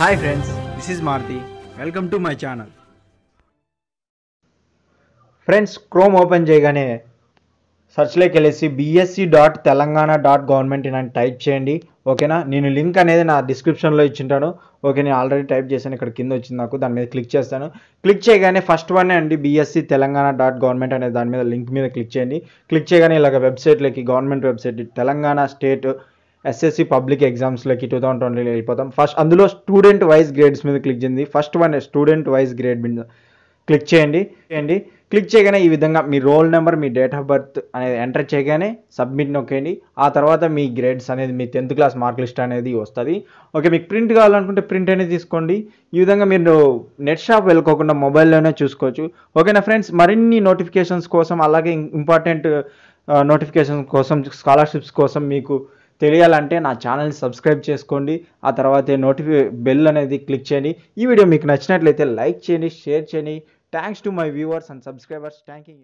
hi friends this is Maruti welcome to my channel friends Chrome open చేయగానే సర్చ్లోకి వెళ్ళేసి BSC dot Telangana dot government అని type చేయండి ఓకేనా నేను లింక్ అనేది నా డిస్క్రిప్షన్లో ఇచ్చింటాను ఓకే నేను ఆల్రెడీ టైప్ చేశాను ఇక్కడ కింద వచ్చింది నాకు దాని మీద క్లిక్ చేస్తాను క్లిక్ చేయగానే ఫస్ట్ వన్ అండి బీఎస్సీ తెలంగాణ డాట్ గవర్నమెంట్ అనే దాని మీద లింక్ మీద క్లిక్ చేయండి క్లిక్ చేయగానే ఇలాగ వెబ్సైట్లోకి government website Telangana state SSC public ఎగ్జామ్స్లోకి టూ థౌసండ్ ట్వంటీలో వెళ్ళిపోతాం ఫస్ట్ అందులో స్టూడెంట్ వైజ్ గ్రేడ్స్ మీద క్లిక్ చేయండి first one student wise grade మీద క్లిక్ చేయండి చేయండి క్లిక్ చేయగానే ఈ విధంగా మీ రోల్ నెంబర్ మీ డేట్ ఆఫ్ బర్త్ అనేది ఎంటర్ చేయగానే సబ్మిట్ నొక్కేయండి ఆ తర్వాత మీ గ్రేడ్స్ అనేది మీ టెన్త్ క్లాస్ మార్క్ లిస్ట్ అనేది వస్తుంది ఓకే మీకు ప్రింట్ కావాలనుకుంటే ప్రింట్ అనేది తీసుకోండి ఈ విధంగా మీరు నెట్ షాప్ వెళ్ళుకోకుండా మొబైల్లోనే చూసుకోవచ్చు ఓకేనా ఫ్రెండ్స్ మరిన్ని నోటిఫికేషన్స్ కోసం అలాగే ఇంపార్టెంట్ నోటిఫికేషన్ uh, కోసం స్కాలర్షిప్స్ కోసం మీకు తెలియాలంటే నా ఛానల్ని సబ్స్క్రైబ్ చేసుకోండి ఆ తర్వాత నోటిఫికే బెల్ అనేది క్లిక్ చేయండి ఈ వీడియో మీకు నచ్చినట్లయితే లైక్ చేయండి షేర్ చేయండి thanks to my viewers and subscribers thank you